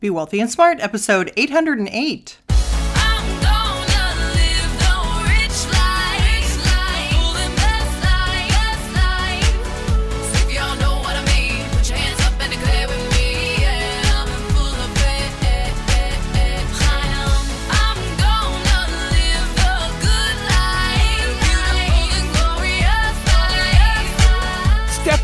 Be Wealthy and Smart, episode 808.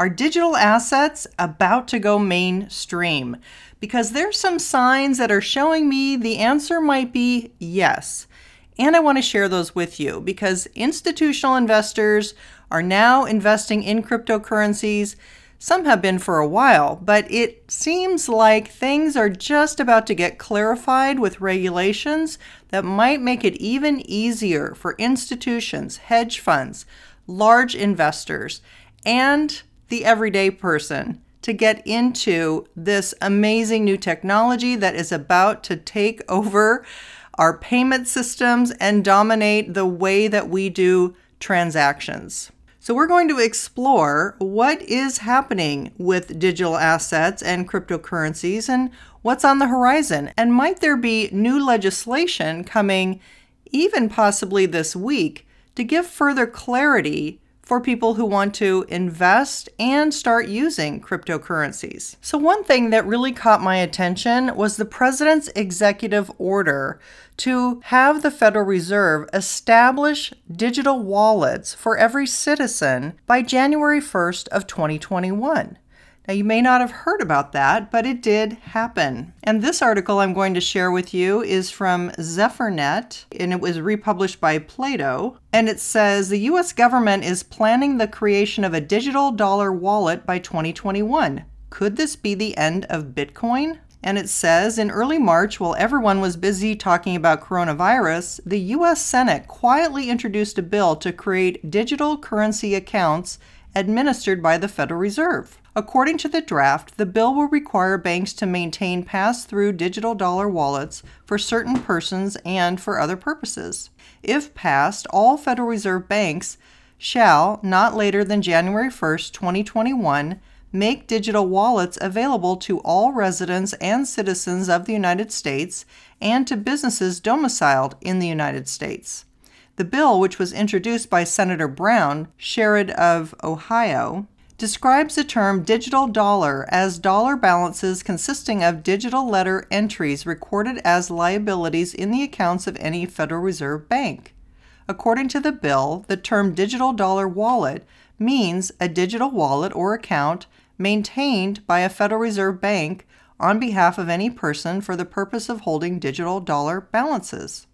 are digital assets about to go mainstream? Because there's some signs that are showing me the answer might be yes. And I want to share those with you because institutional investors are now investing in cryptocurrencies. Some have been for a while, but it seems like things are just about to get clarified with regulations that might make it even easier for institutions, hedge funds, large investors, and the everyday person to get into this amazing new technology that is about to take over our payment systems and dominate the way that we do transactions. So we're going to explore what is happening with digital assets and cryptocurrencies and what's on the horizon. And might there be new legislation coming even possibly this week to give further clarity for people who want to invest and start using cryptocurrencies. So, one thing that really caught my attention was the president's executive order to have the Federal Reserve establish digital wallets for every citizen by January 1st of 2021. Now, you may not have heard about that, but it did happen. And this article I'm going to share with you is from ZephyrNet, and it was republished by Plato. And it says the US government is planning the creation of a digital dollar wallet by 2021. Could this be the end of Bitcoin? And it says in early March, while everyone was busy talking about coronavirus, the US Senate quietly introduced a bill to create digital currency accounts administered by the Federal Reserve. According to the draft, the bill will require banks to maintain pass through digital dollar wallets for certain persons and for other purposes. If passed, all Federal Reserve banks shall, not later than January 1, 2021, make digital wallets available to all residents and citizens of the United States and to businesses domiciled in the United States. The bill, which was introduced by Senator Brown, Sherrod of Ohio, describes the term digital dollar as dollar balances consisting of digital letter entries recorded as liabilities in the accounts of any Federal Reserve Bank. According to the bill, the term digital dollar wallet means a digital wallet or account maintained by a Federal Reserve Bank on behalf of any person for the purpose of holding digital dollar balances.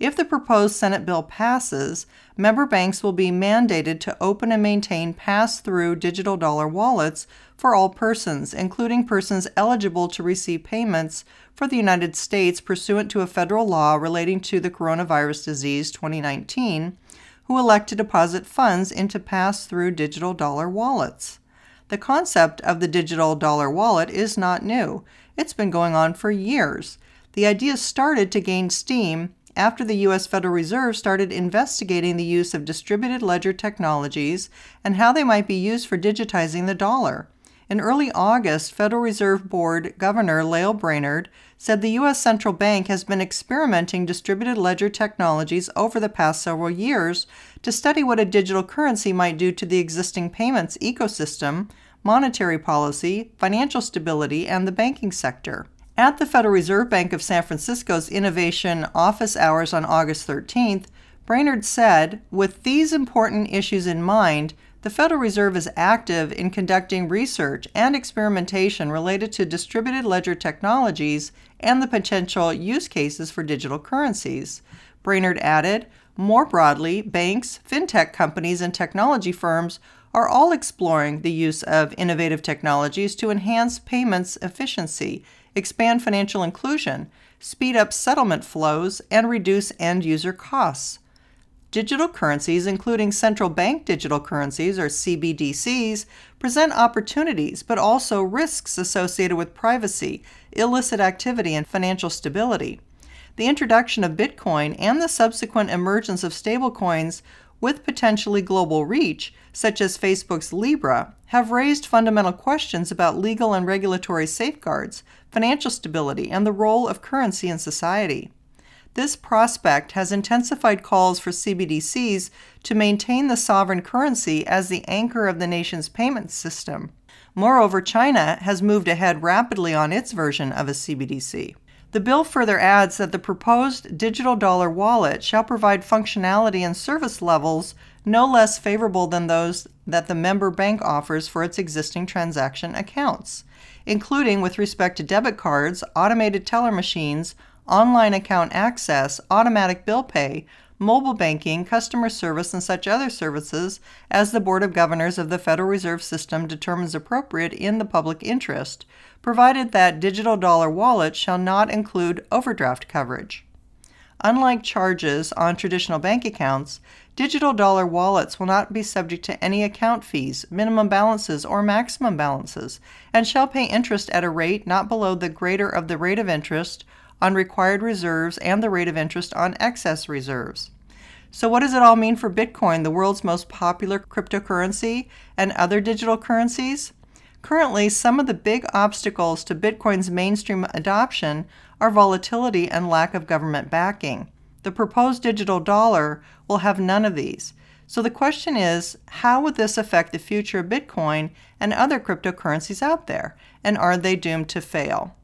If the proposed Senate bill passes, member banks will be mandated to open and maintain pass through digital dollar wallets for all persons, including persons eligible to receive payments for the United States pursuant to a federal law relating to the coronavirus disease 2019 who elect to deposit funds into pass through digital dollar wallets. The concept of the digital dollar wallet is not new. It's been going on for years. The idea started to gain steam after the U.S. Federal Reserve started investigating the use of distributed ledger technologies and how they might be used for digitizing the dollar. In early August, Federal Reserve Board Governor Lael Brainerd said the U.S. Central Bank has been experimenting distributed ledger technologies over the past several years to study what a digital currency might do to the existing payments ecosystem, monetary policy, financial stability, and the banking sector. At the Federal Reserve Bank of San Francisco's Innovation Office Hours on August 13th, Brainerd said, with these important issues in mind, the Federal Reserve is active in conducting research and experimentation related to distributed ledger technologies and the potential use cases for digital currencies. Brainerd added, more broadly, banks, fintech companies, and technology firms are all exploring the use of innovative technologies to enhance payments efficiency, expand financial inclusion, speed up settlement flows, and reduce end user costs. Digital currencies, including central bank digital currencies or CBDCs, present opportunities but also risks associated with privacy, illicit activity, and financial stability. The introduction of Bitcoin and the subsequent emergence of stablecoins with potentially global reach, such as Facebook's Libra, have raised fundamental questions about legal and regulatory safeguards, financial stability, and the role of currency in society. This prospect has intensified calls for CBDCs to maintain the sovereign currency as the anchor of the nation's payment system. Moreover, China has moved ahead rapidly on its version of a CBDC. The bill further adds that the proposed digital dollar wallet shall provide functionality and service levels no less favorable than those that the member bank offers for its existing transaction accounts, including with respect to debit cards, automated teller machines, online account access, automatic bill pay, mobile banking, customer service, and such other services as the Board of Governors of the Federal Reserve System determines appropriate in the public interest, provided that digital dollar wallets shall not include overdraft coverage. Unlike charges on traditional bank accounts, digital dollar wallets will not be subject to any account fees, minimum balances, or maximum balances, and shall pay interest at a rate not below the greater of the rate of interest on required reserves and the rate of interest on excess reserves. So, what does it all mean for Bitcoin, the world's most popular cryptocurrency, and other digital currencies? Currently, some of the big obstacles to Bitcoin's mainstream adoption are volatility and lack of government backing. The proposed digital dollar will have none of these. So the question is how would this affect the future of Bitcoin and other cryptocurrencies out there? And are they doomed to fail?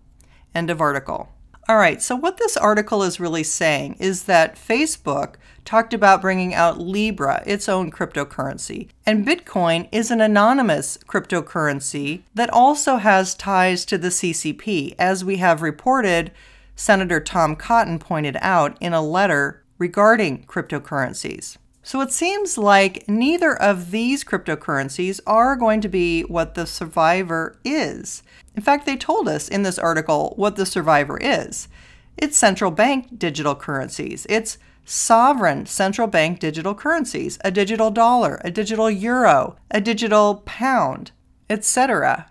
End of article. All right, so what this article is really saying is that Facebook talked about bringing out Libra, its own cryptocurrency, and Bitcoin is an anonymous cryptocurrency that also has ties to the CCP, as we have reported Senator Tom Cotton pointed out in a letter regarding cryptocurrencies. So it seems like neither of these cryptocurrencies are going to be what the survivor is. In fact, they told us in this article what the survivor is. It's central bank digital currencies. It's sovereign central bank digital currencies, a digital dollar, a digital euro, a digital pound, etc.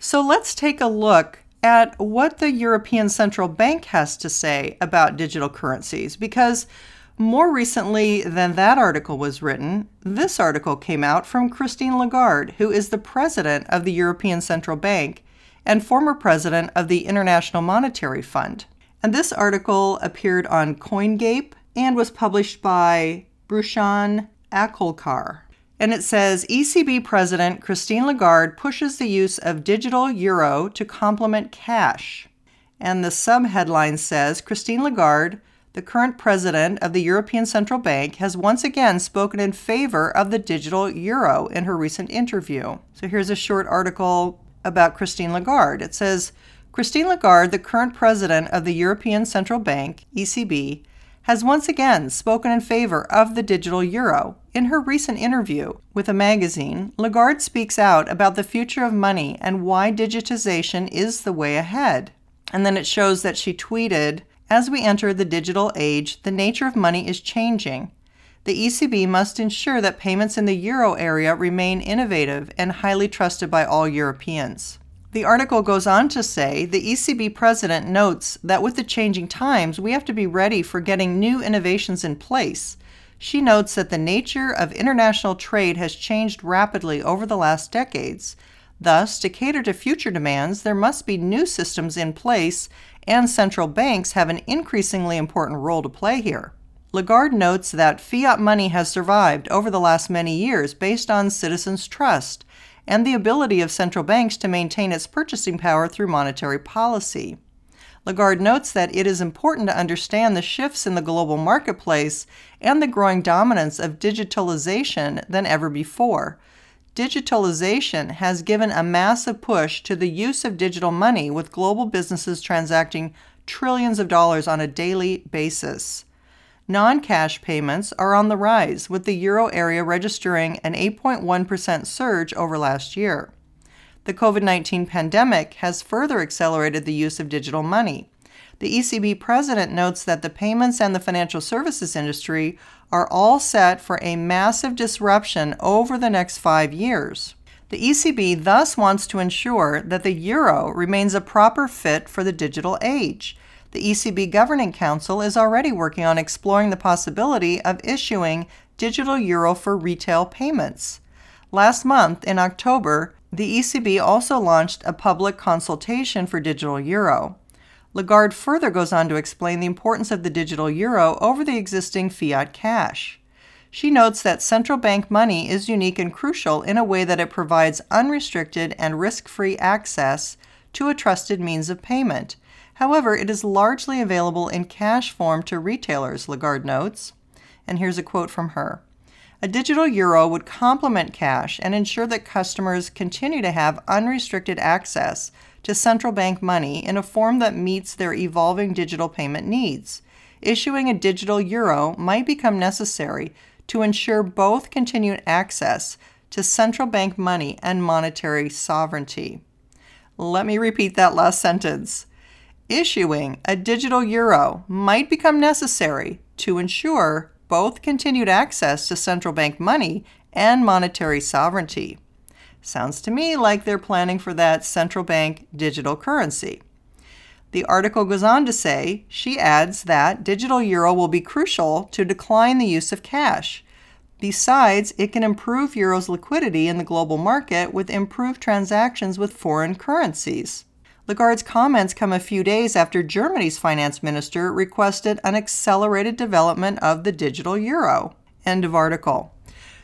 So let's take a look at what the European Central Bank has to say about digital currencies because more recently than that article was written, this article came out from Christine Lagarde, who is the president of the European Central Bank and former president of the International Monetary Fund. And this article appeared on CoinGape and was published by Brushan Akolkar. And it says ECB President Christine Lagarde pushes the use of digital euro to complement cash. And the subheadline says Christine Lagarde the current president of the European Central Bank, has once again spoken in favor of the digital euro in her recent interview. So here's a short article about Christine Lagarde. It says Christine Lagarde, the current president of the European Central Bank, ECB, has once again spoken in favor of the digital euro. In her recent interview with a magazine, Lagarde speaks out about the future of money and why digitization is the way ahead. And then it shows that she tweeted as we enter the digital age, the nature of money is changing. The ECB must ensure that payments in the euro area remain innovative and highly trusted by all Europeans. The article goes on to say the ECB president notes that with the changing times, we have to be ready for getting new innovations in place. She notes that the nature of international trade has changed rapidly over the last decades. Thus, to cater to future demands, there must be new systems in place and central banks have an increasingly important role to play here. Lagarde notes that fiat money has survived over the last many years based on citizens' trust and the ability of central banks to maintain its purchasing power through monetary policy. Lagarde notes that it is important to understand the shifts in the global marketplace and the growing dominance of digitalization than ever before, digitalization has given a massive push to the use of digital money, with global businesses transacting trillions of dollars on a daily basis. Non cash payments are on the rise, with the euro area registering an 8.1% surge over last year. The COVID 19 pandemic has further accelerated the use of digital money. The ECB president notes that the payments and the financial services industry are all set for a massive disruption over the next five years. The ECB thus wants to ensure that the euro remains a proper fit for the digital age. The ECB Governing Council is already working on exploring the possibility of issuing digital euro for retail payments. Last month, in October, the ECB also launched a public consultation for digital euro. Lagarde further goes on to explain the importance of the digital euro over the existing fiat cash. She notes that central bank money is unique and crucial in a way that it provides unrestricted and risk free access to a trusted means of payment. However, it is largely available in cash form to retailers, Lagarde notes. And here's a quote from her a digital euro would complement cash and ensure that customers continue to have unrestricted access to central bank money in a form that meets their evolving digital payment needs. Issuing a digital euro might become necessary to ensure both continued access to central bank money and monetary sovereignty. Let me repeat that last sentence. Issuing a digital euro might become necessary to ensure both continued access to central bank money and monetary sovereignty. Sounds to me like they're planning for that central bank digital currency. The article goes on to say she adds that digital euro will be crucial to decline the use of cash. Besides, it can improve euro's liquidity in the global market with improved transactions with foreign currencies. Lagarde's comments come a few days after Germany's finance minister requested an accelerated development of the digital euro. End of article.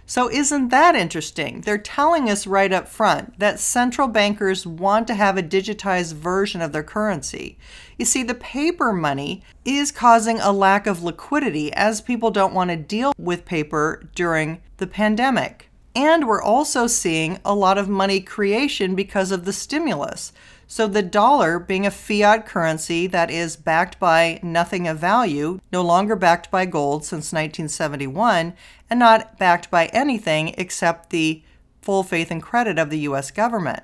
So, isn't that interesting? They're telling us right up front that central bankers want to have a digitized version of their currency. You see, the paper money is causing a lack of liquidity as people don't want to deal with paper during the pandemic. And we're also seeing a lot of money creation because of the stimulus. So the dollar, being a fiat currency that is backed by nothing of value, no longer backed by gold since 1971, and not backed by anything except the full faith and credit of the US government.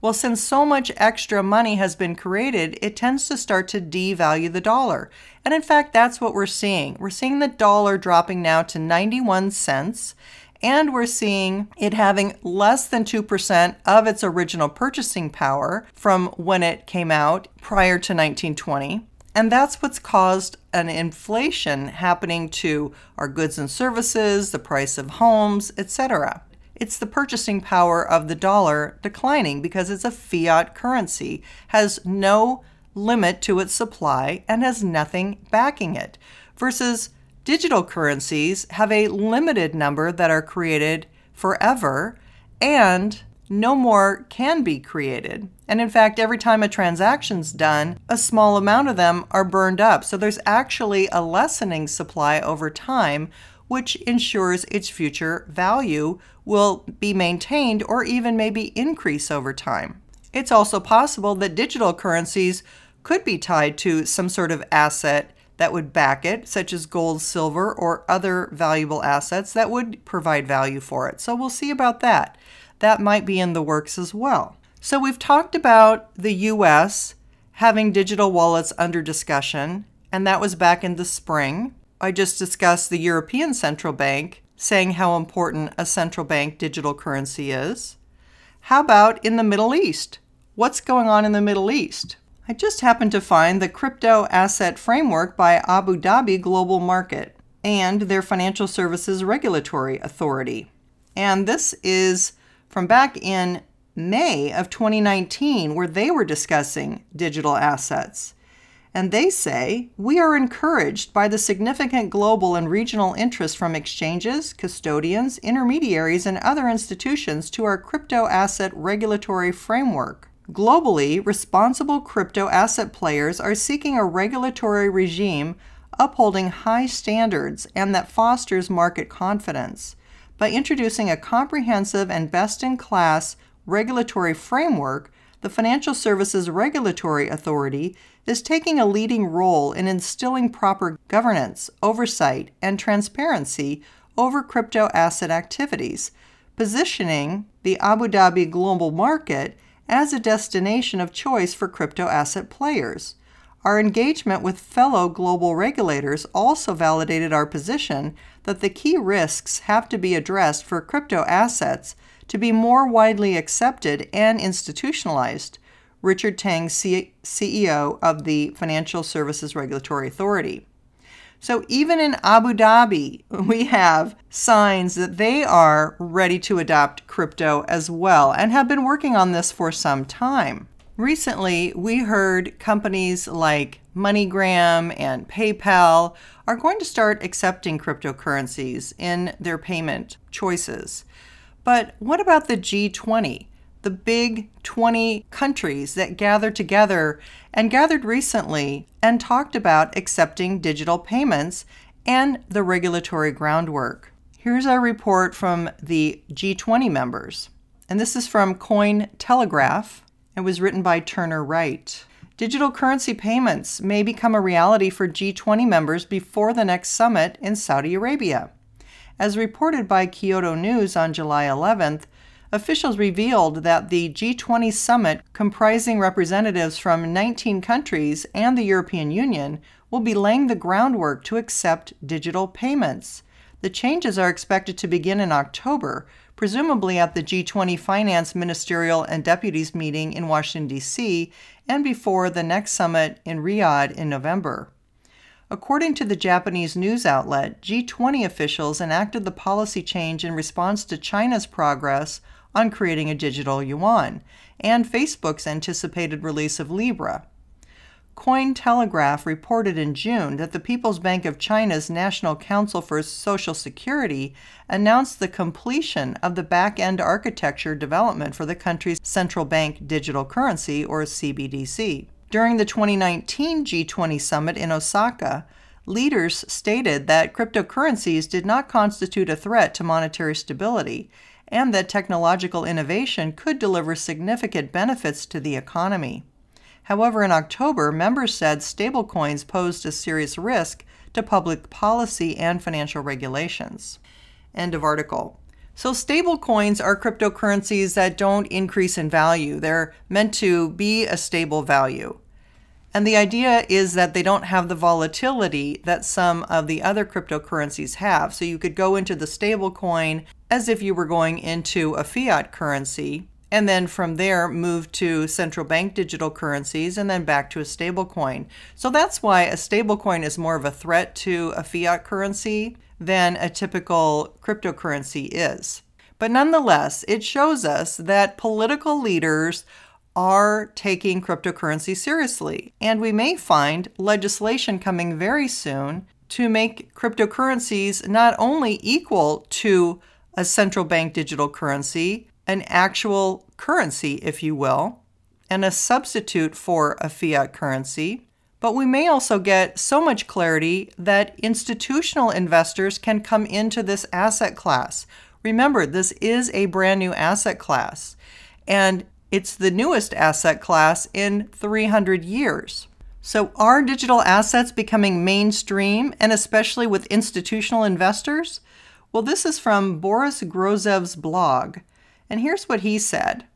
Well, since so much extra money has been created, it tends to start to devalue the dollar. And in fact, that's what we're seeing. We're seeing the dollar dropping now to 91 cents and we're seeing it having less than 2% of its original purchasing power from when it came out prior to 1920. And that's what's caused an inflation happening to our goods and services, the price of homes, etc. It's the purchasing power of the dollar declining because it's a fiat currency, has no limit to its supply, and has nothing backing it, versus Digital currencies have a limited number that are created forever and no more can be created. And in fact, every time a transaction's done, a small amount of them are burned up. So there's actually a lessening supply over time, which ensures its future value will be maintained or even maybe increase over time. It's also possible that digital currencies could be tied to some sort of asset that would back it, such as gold, silver, or other valuable assets that would provide value for it. So we'll see about that. That might be in the works as well. So we've talked about the US having digital wallets under discussion, and that was back in the spring. I just discussed the European Central Bank saying how important a central bank digital currency is. How about in the Middle East? What's going on in the Middle East? I just happened to find the Crypto Asset Framework by Abu Dhabi Global Market and their Financial Services Regulatory Authority. And this is from back in May of 2019, where they were discussing digital assets. And they say, we are encouraged by the significant global and regional interest from exchanges, custodians, intermediaries, and other institutions to our crypto asset regulatory framework. Globally, responsible crypto asset players are seeking a regulatory regime upholding high standards and that fosters market confidence by introducing a comprehensive and best in class regulatory framework. The Financial Services Regulatory Authority is taking a leading role in instilling proper governance, oversight, and transparency over crypto asset activities, positioning the Abu Dhabi global market as a destination of choice for crypto asset players. Our engagement with fellow global regulators also validated our position that the key risks have to be addressed for crypto assets to be more widely accepted and institutionalized, Richard Tang, CEO of the Financial Services Regulatory Authority. So even in Abu Dhabi, we have signs that they are ready to adopt crypto as well and have been working on this for some time. Recently, we heard companies like MoneyGram and PayPal are going to start accepting cryptocurrencies in their payment choices. But what about the G20? the big 20 countries that gathered together and gathered recently and talked about accepting digital payments and the regulatory groundwork. Here's our report from the G20 members, and this is from Cointelegraph and was written by Turner Wright. Digital currency payments may become a reality for G20 members before the next summit in Saudi Arabia. As reported by Kyoto News on July 11th, officials revealed that the G20 summit, comprising representatives from 19 countries and the European Union, will be laying the groundwork to accept digital payments. The changes are expected to begin in October, presumably at the G20 Finance Ministerial and Deputies meeting in Washington, D.C., and before the next summit in Riyadh in November. According to the Japanese news outlet, G20 officials enacted the policy change in response to China's progress on creating a digital yuan, and Facebook's anticipated release of Libra. Cointelegraph reported in June that the People's Bank of China's National Council for Social Security announced the completion of the back end architecture development for the country's central bank digital currency, or CBDC. During the 2019 G20 summit in Osaka, leaders stated that cryptocurrencies did not constitute a threat to monetary stability and that technological innovation could deliver significant benefits to the economy. However, in October, members said stablecoins posed a serious risk to public policy and financial regulations. End of article. So, stablecoins are cryptocurrencies that don't increase in value. They're meant to be a stable value. And the idea is that they don't have the volatility that some of the other cryptocurrencies have. So you could go into the stablecoin as if you were going into a fiat currency, and then from there move to central bank digital currencies and then back to a stablecoin. So that's why a stablecoin is more of a threat to a fiat currency than a typical cryptocurrency is. But nonetheless, it shows us that political leaders are taking cryptocurrency seriously. And we may find legislation coming very soon to make cryptocurrencies not only equal to a central bank digital currency, an actual currency, if you will, and a substitute for a fiat currency. But we may also get so much clarity that institutional investors can come into this asset class. Remember, this is a brand new asset class. And it's the newest asset class in 300 years. So are digital assets becoming mainstream, and especially with institutional investors? Well, this is from Boris Grozev's blog, and here's what he said.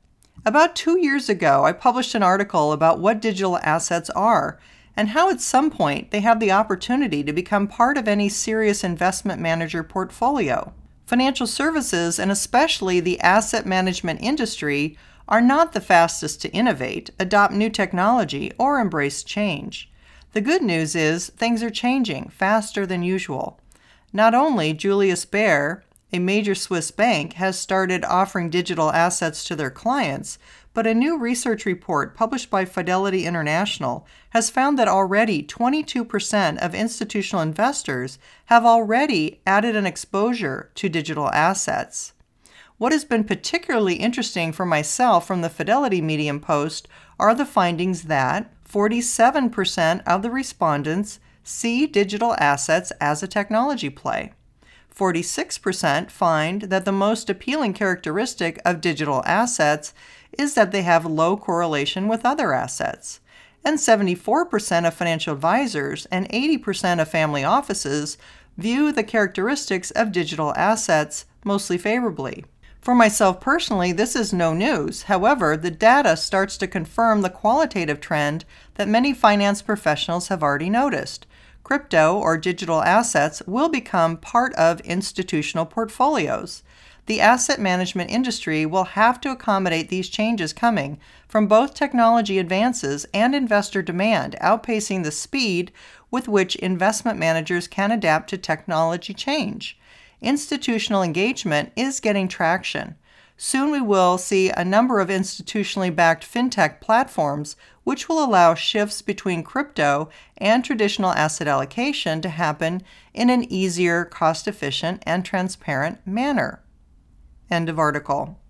About two years ago, I published an article about what digital assets are and how at some point they have the opportunity to become part of any serious investment manager portfolio. Financial services, and especially the asset management industry, are not the fastest to innovate, adopt new technology, or embrace change. The good news is things are changing faster than usual. Not only Julius Baer, a major Swiss bank, has started offering digital assets to their clients, but a new research report published by Fidelity International has found that already 22% of institutional investors have already added an exposure to digital assets. What has been particularly interesting for myself from the Fidelity Medium post are the findings that 47% of the respondents see digital assets as a technology play. 46% find that the most appealing characteristic of digital assets is that they have low correlation with other assets. And 74% of financial advisors and 80% of family offices view the characteristics of digital assets mostly favorably. For myself personally, this is no news. However, the data starts to confirm the qualitative trend that many finance professionals have already noticed. Crypto or digital assets will become part of institutional portfolios. The asset management industry will have to accommodate these changes coming from both technology advances and investor demand, outpacing the speed with which investment managers can adapt to technology change institutional engagement is getting traction. Soon we will see a number of institutionally backed fintech platforms which will allow shifts between crypto and traditional asset allocation to happen in an easier, cost efficient, and transparent manner. End of article.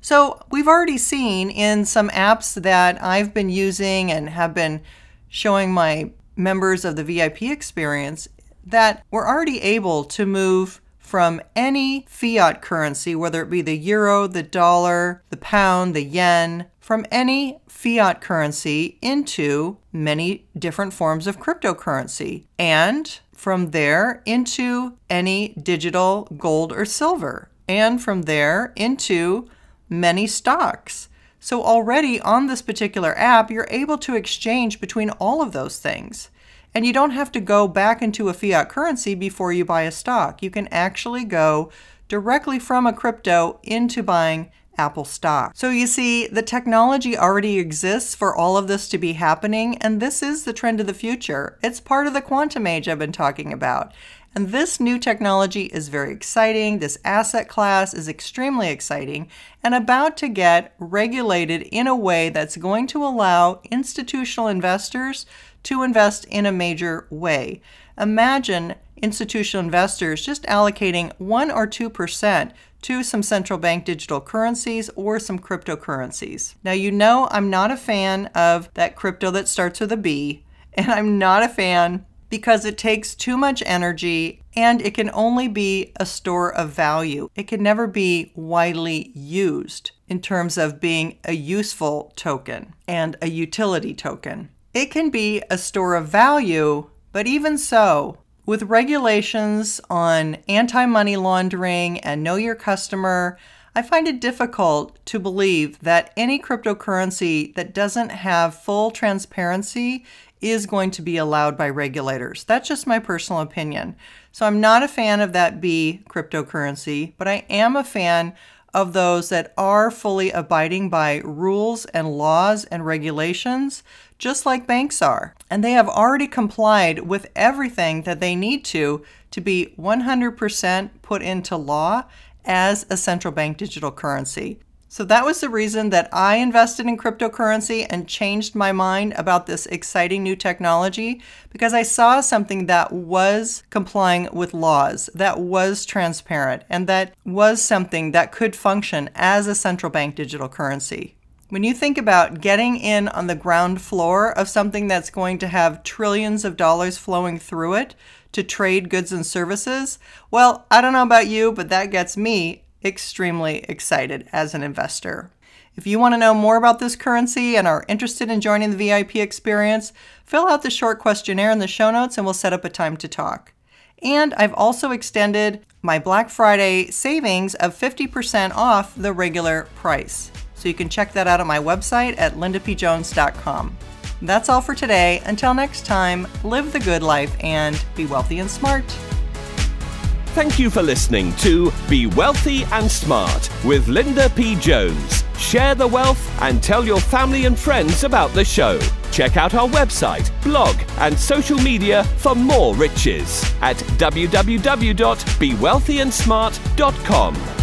So, we've already seen in some apps that I've been using and have been showing my members of the VIP experience that we're already able to move from any fiat currency, whether it be the euro, the dollar, the pound, the yen, from any fiat currency into many different forms of cryptocurrency. And from there into any digital gold or silver. And from there into many stocks. So already on this particular app, you're able to exchange between all of those things. And you don't have to go back into a fiat currency before you buy a stock. You can actually go directly from a crypto into buying Apple stock. So you see, the technology already exists for all of this to be happening, and this is the trend of the future. It's part of the quantum age I've been talking about. And this new technology is very exciting. This asset class is extremely exciting and about to get regulated in a way that's going to allow institutional investors to invest in a major way. Imagine institutional investors just allocating 1 or 2% to some central bank digital currencies or some cryptocurrencies. Now, you know I'm not a fan of that crypto that starts with a B, and I'm not a fan because it takes too much energy and it can only be a store of value. It can never be widely used in terms of being a useful token and a utility token. It can be a store of value, but even so, with regulations on anti money laundering and know your customer, I find it difficult to believe that any cryptocurrency that doesn't have full transparency is going to be allowed by regulators. That's just my personal opinion. So I'm not a fan of that B cryptocurrency, but I am a fan of those that are fully abiding by rules and laws and regulations just like banks are. And they have already complied with everything that they need to to be 100% put into law as a central bank digital currency. So that was the reason that I invested in cryptocurrency and changed my mind about this exciting new technology because I saw something that was complying with laws, that was transparent, and that was something that could function as a central bank digital currency. When you think about getting in on the ground floor of something that's going to have trillions of dollars flowing through it to trade goods and services, well, I don't know about you, but that gets me extremely excited as an investor. If you want to know more about this currency and are interested in joining the VIP experience, fill out the short questionnaire in the show notes and we'll set up a time to talk. And I've also extended my Black Friday savings of 50% off the regular price so you can check that out at my website at lindapjones.com. That's all for today. Until next time, live the good life and be wealthy and smart. Thank you for listening to Be Wealthy and Smart with Linda P. Jones. Share the wealth and tell your family and friends about the show. Check out our website, blog, and social media for more riches at www.bewealthyandsmart.com.